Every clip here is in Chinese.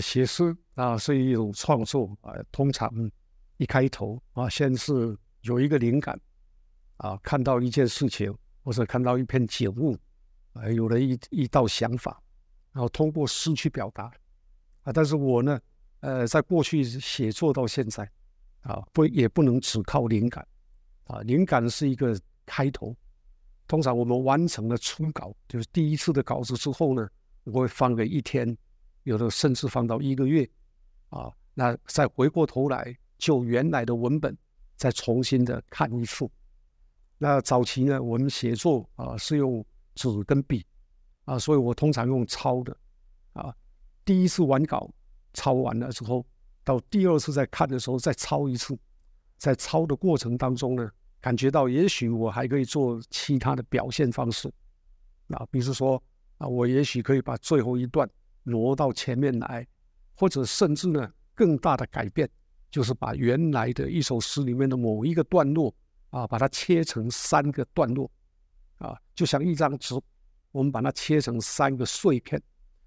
写诗啊是一种创作啊，通常一开头啊，先是有一个灵感啊，看到一件事情或者看到一篇景物啊，有了一一道想法，然后通过诗去表达啊。但是我呢，呃，在过去写作到现在啊，不也不能只靠灵感啊，灵感是一个开头。通常我们完成了初稿，就是第一次的稿子之后呢，我会放个一天。有的甚至放到一个月，啊，那再回过头来就原来的文本再重新的看一次。那早期呢，我们写作啊是用纸跟笔，啊，所以我通常用抄的，啊，第一次完稿抄完了之后，到第二次再看的时候再抄一次，在抄的过程当中呢，感觉到也许我还可以做其他的表现方式，啊，比如说啊，我也许可以把最后一段。挪到前面来，或者甚至呢更大的改变，就是把原来的一首诗里面的某一个段落啊，把它切成三个段落啊，就像一张纸，我们把它切成三个碎片。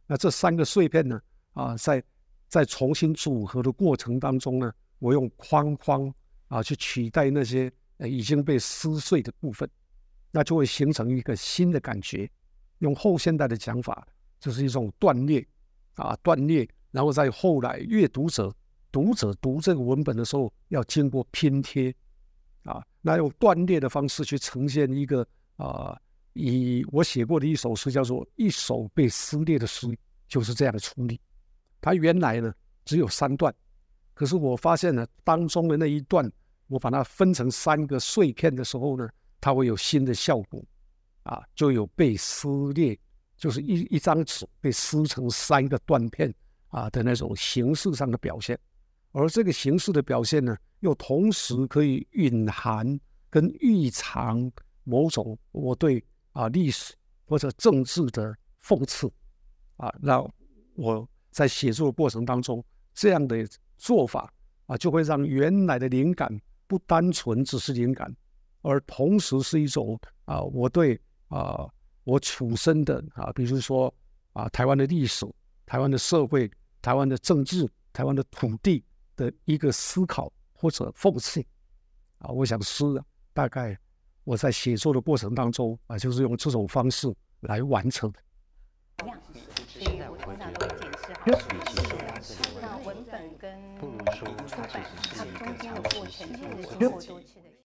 那这三个碎片呢啊，在在重新组合的过程当中呢，我用框框啊去取代那些已经被撕碎的部分，那就会形成一个新的感觉。用后现代的讲法。就是一种断裂啊，断裂，然后在后来阅读者读者读这个文本的时候，要经过拼贴啊，那用断裂的方式去呈现一个啊，以我写过的一首诗叫做《一首被撕裂的诗》，就是这样的处理。它原来呢只有三段，可是我发现呢，当中的那一段我把它分成三个碎片的时候呢，它会有新的效果啊，就有被撕裂。就是一一张纸被撕成三个断片啊的那种形式上的表现，而这个形式的表现呢，又同时可以蕴含跟蕴藏某种我对啊历史或者政治的讽刺，啊，让我在写作的过程当中这样的做法啊，就会让原来的灵感不单纯只是灵感，而同时是一种啊我对啊。我出生的啊，比如说啊，台湾的历史、台湾的社会、台湾的政治、台湾的土地的一个思考或者奉献啊，我想是大概我在写作的过程当中啊，就是用这种方式来完成的。